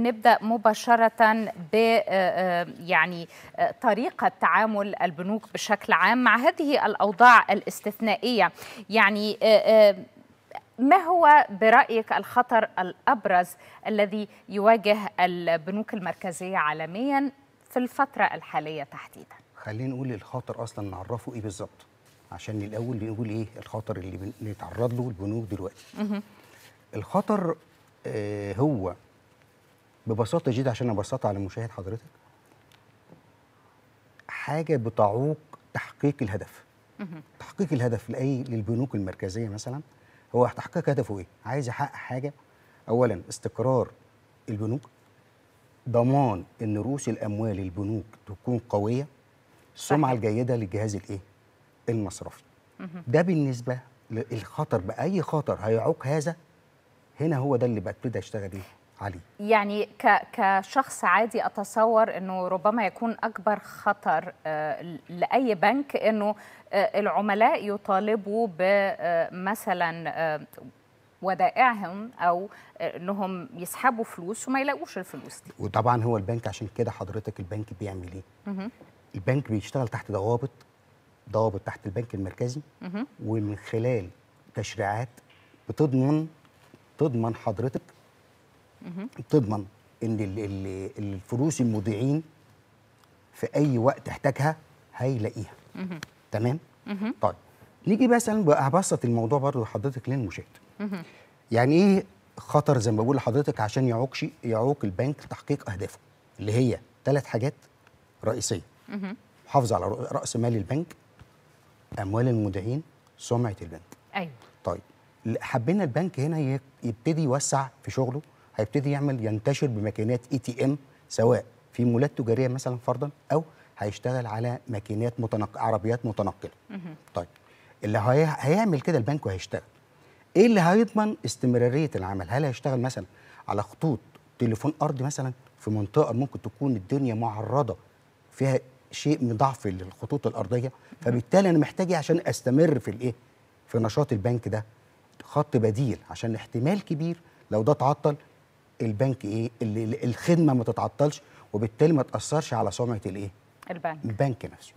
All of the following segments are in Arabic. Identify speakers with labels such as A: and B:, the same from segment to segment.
A: نبدا مباشره ب آه، آه، يعني آه، طريقه تعامل البنوك بشكل عام مع هذه الاوضاع الاستثنائيه يعني ما هو برايك الخطر الابرز الذي يواجه البنوك المركزيه عالميا في الفتره الحاليه تحديدا
B: خلينا نقول الخطر اصلا نعرفه ايه بالظبط عشان الاول نقول ايه الخطر اللي بنتعرض له البنوك دلوقتي الخطر هو ببساطه جدا عشان ابسطها على مشاهد حضرتك حاجه بتعوق تحقيق الهدف تحقيق الهدف لاي للبنوك المركزيه مثلا هو تحقيق هدفه ايه عايز يحقق حاجه اولا استقرار البنوك ضمان ان رؤوس الاموال البنوك تكون قويه السمعه الجيده للجهاز الايه المصرفي ده بالنسبه للخطر باي خطر هيعوق هذا هنا هو ده اللي ببتدي اشتغل بيه علي
A: يعني كشخص عادي اتصور انه ربما يكون اكبر خطر آه، لاي بنك انه آه، العملاء يطالبوا بمثلا آه، ودائعهم او انهم يسحبوا فلوس وما يلاقوش
C: الفلوس دي
B: وطبعا هو البنك عشان كده حضرتك البنك بيعمل ايه البنك بيشتغل تحت ضوابط ضوابط تحت البنك المركزي ومن خلال تشريعات بتضمن تضمن حضرتك تضمن ان الفلوس المضيعين في اي وقت احتاجها هيلاقيها تمام طيب نيجي مثلا هبسط الموضوع برضه لحضرتك للمشاهد يعني ايه خطر زي ما بقول لحضرتك عشان يعوق يعوق البنك تحقيق اهدافه اللي هي ثلاث حاجات رئيسيه محافظه على راس مال البنك اموال المودعين سمعه البنك ايوه طيب حبينا البنك هنا يبتدي يوسع في شغله هيبتدي يعمل ينتشر بماكينات اي تي ام سواء في مولات تجاريه مثلا فرضا او هيشتغل على ماكينات متنق... عربيات متنقله طيب اللي هي... هيعمل كده البنك وهيشتغل ايه اللي هيضمن استمراريه العمل هل هيشتغل مثلا على خطوط تليفون ارضي مثلا في منطقه ممكن تكون الدنيا معرضه فيها شيء من ضعف الخطوط الارضيه فبالتالي انا محتاج إيه عشان استمر في الايه في نشاط البنك ده خط بديل عشان احتمال كبير لو ده اتعطل البنك ايه اللي الخدمه ما تتعطلش وبالتالي ما تاثرش على سمعه الايه البنك البنك نفسه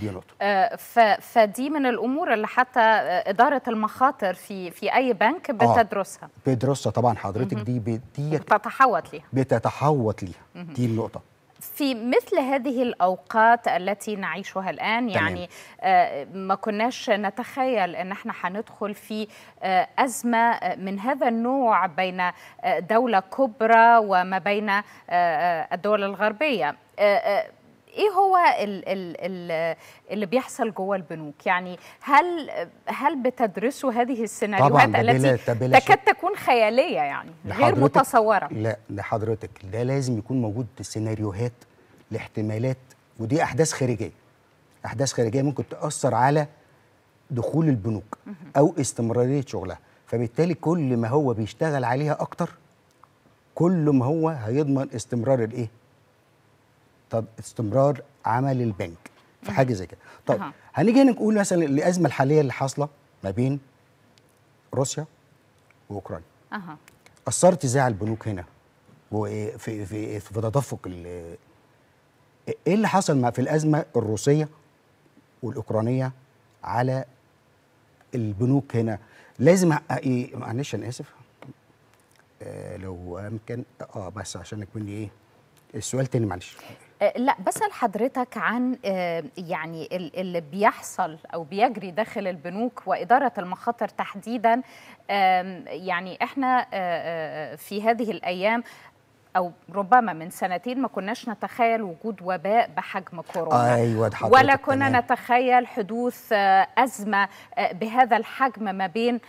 B: دي نقطه
A: آه فدي من الامور اللي حتى اداره المخاطر في في اي بنك آه، بتدرسها آه
B: بتدرسها طبعا حضرتك مه. دي دي
A: بتتحوط ليها
B: بتتحوط ليها دي النقطه
A: في مثل هذه الأوقات التي نعيشها الآن يعني آه، ما كناش نتخيل أن احنا هندخل في آه، أزمة من هذا النوع بين آه، دولة كبرى وما بين الدول الغربية ايه هو الـ الـ اللي بيحصل جوه البنوك يعني هل هل بتدرسوا هذه السيناريوهات التي تكاد تكون خياليه يعني غير متصوره
B: لا لحضرتك ده لازم يكون موجود سيناريوهات لاحتمالات ودي احداث خارجيه احداث خارجيه ممكن تاثر على دخول البنوك او استمراريه شغلها فبالتالي كل ما هو بيشتغل عليها اكتر كل ما هو هيضمن استمرار الايه طب استمرار عمل البنك في حاجه زي كده طب هنيجي هنا نقول مثلا الازمه الحاليه اللي حاصله ما بين روسيا واوكرانيا اها اثرت ازاي على البنوك هنا وفي إيه، في في, في تدفق ايه اللي حصل في الازمه الروسيه والاوكرانيه على البنوك هنا لازم إيه، معلش انا اسف آه لو امكن اه بس عشان اكون ايه السؤال تاني معلش
A: آه، لا بسأل حضرتك عن آه، يعني اللي بيحصل أو بيجري داخل البنوك وإدارة المخاطر تحديدا يعني إحنا آه، في هذه الأيام او ربما من سنتين ما كناش نتخيل وجود وباء بحجم كورونا أيوة ولا كنا التنين. نتخيل حدوث ازمه بهذا الحجم ما بين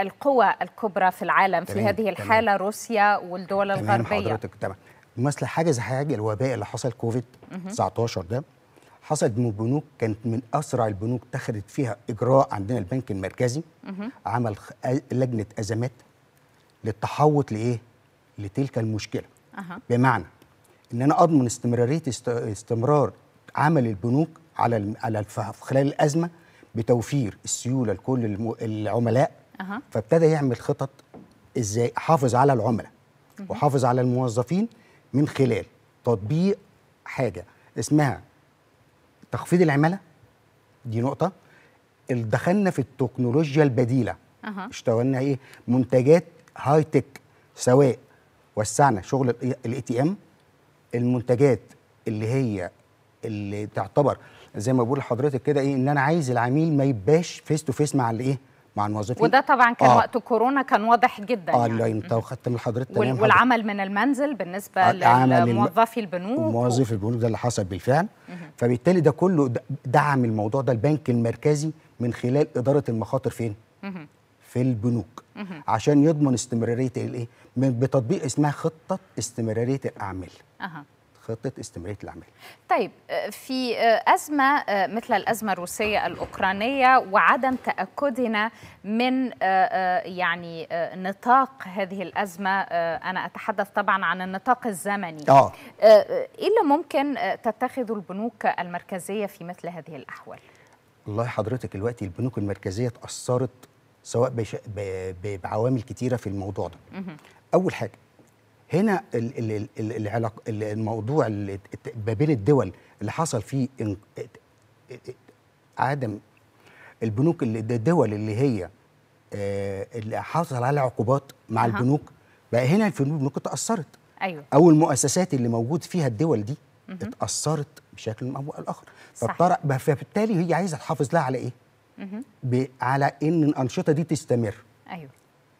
A: القوى الكبرى في العالم تمام. في هذه الحاله تمام. روسيا والدول تمام الغربيه حضرتك
B: تمام مثل حاجه زي حاجه الوباء اللي حصل كوفيد 19 ده حصل بنوك كانت من اسرع البنوك اتخذت فيها اجراء عندنا البنك المركزي عمل لجنه ازمات للتحوط لايه؟ لتلك المشكله بمعنى ان انا اضمن استمراريه استمرار عمل البنوك على على خلال الازمه بتوفير السيوله لكل العملاء فابتدى يعمل خطط ازاي احافظ على العملاء وحافظ على الموظفين من خلال تطبيق حاجه اسمها تخفيض العماله دي نقطه دخلنا في التكنولوجيا البديله أه. اشتغلنا ايه منتجات هاي تك سواء وسعنا شغل الاي تي ام المنتجات اللي هي اللي تعتبر زي ما بقول لحضرتك كده ايه ان انا عايز العميل ما يبقاش فيس تو فيس مع الايه مع الموظفين وده
A: طبعا كان آه. وقت كورونا كان واضح جدا اه
B: يعني. انت واخدت من حضرتك وال... والعمل
A: من المنزل بالنسبه آه، لموظفي البنوك
B: وموظفي البنوك ده اللي حصل بالفعل فبالتالي ده كله دعم الموضوع ده البنك المركزي من خلال اداره المخاطر فين؟ في البنوك عشان يضمن استمراريه الايه؟ بتطبيق اسمها خطه استمراريه الاعمال. أه. خطه استمراريه الاعمال.
A: طيب آه، في آه، ازمه آه، مثل الازمه الروسيه الاوكرانيه وعدم تاكدنا من يعني نطاق هذه الازمه انا اتحدث طبعا عن النطاق الزمني. اه ايه اللي ممكن تتخذه البنوك المركزيه في مثل هذه الاحوال؟
B: والله حضرتك دلوقتي البنوك المركزيه تاثرت سواء بعوامل كتيره في الموضوع ده. اول حاجه هنا الـ الموضوع ما بين الدول اللي حصل فيه عدم البنوك اللي الدول اللي هي آه، اللي حصل عليها عقوبات مع أه. البنوك بقى هنا البنوك اتاثرت ايوه او المؤسسات اللي موجود فيها الدول دي مه. اتاثرت بشكل او الاخر فبالتالي هي عايزه تحافظ لها على ايه؟
C: مه.
B: على ان الانشطه دي تستمر ايوه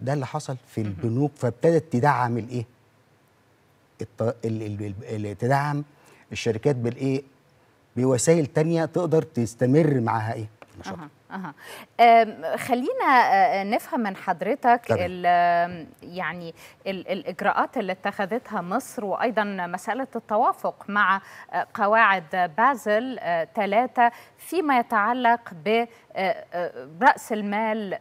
B: ده اللي حصل في البنوك فابتدت تدعم الايه؟ اللي تدعم الشركات بالايه بوسائل تانية تقدر تستمر معاها ايه
A: نشاطها أه. خلينا آه، نفهم من حضرتك الـ يعني الـ الاجراءات اللي اتخذتها مصر وايضا مساله التوافق مع آه، قواعد بازل ثلاثه آه، فيما يتعلق براس المال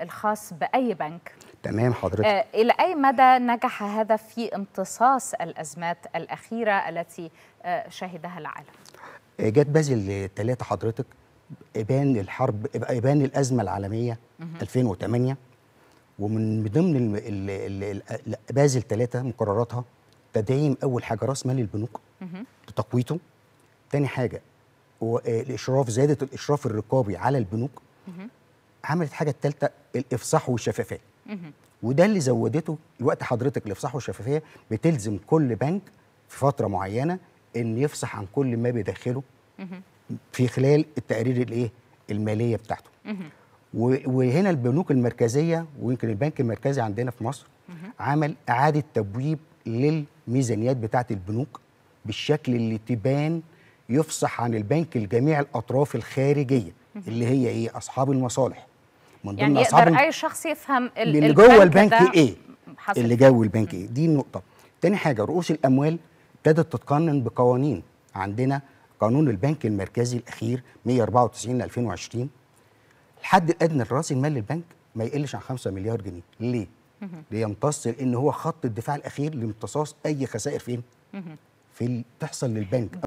A: الخاص باي بنك.
B: تمام حضرتك آه
A: إلى أي مدى نجح هذا في امتصاص الأزمات الأخيرة التي آه شهدها العالم؟
B: آه، جت بازل ثلاثة حضرتك إبان الحرب إبان الأزمة العالمية مه. 2008 ومن ضمن ال ال ال ال بازل ثلاثة مقرراتها تدعيم أول حاجة رأس مال البنوك لتقويته تاني حاجة آه، الإشراف زيادة الإشراف الرقابي على البنوك عملت حاجة الثالثة الإفصاح والشفافية وده اللي زودته الوقت حضرتك الافصاح والشفافيه بتلزم كل بنك في فتره معينه ان يفصح عن كل ما بيدخله في خلال التقارير الايه الماليه بتاعته وهنا البنوك المركزيه ويمكن البنك المركزي عندنا في مصر عمل اعاده تبويب للميزانيات بتاعه البنوك بالشكل اللي تبان يفصح عن البنك لجميع الاطراف الخارجيه اللي هي ايه اصحاب المصالح من يعني ضمن يعني يقدر
A: اي شخص يفهم اللي جوه البنك ايه
B: حصل. اللي جوه البنك ايه دي النقطه تاني حاجه رؤوس الاموال ابتدت تتقنن بقوانين عندنا قانون البنك المركزي الاخير 194 2020 الحد الادنى لراس المال للبنك ما يقلش عن 5 مليار جنيه ليه ليمتص لان هو خط الدفاع الاخير لامتصاص اي خسائر فين في تحصل للبنك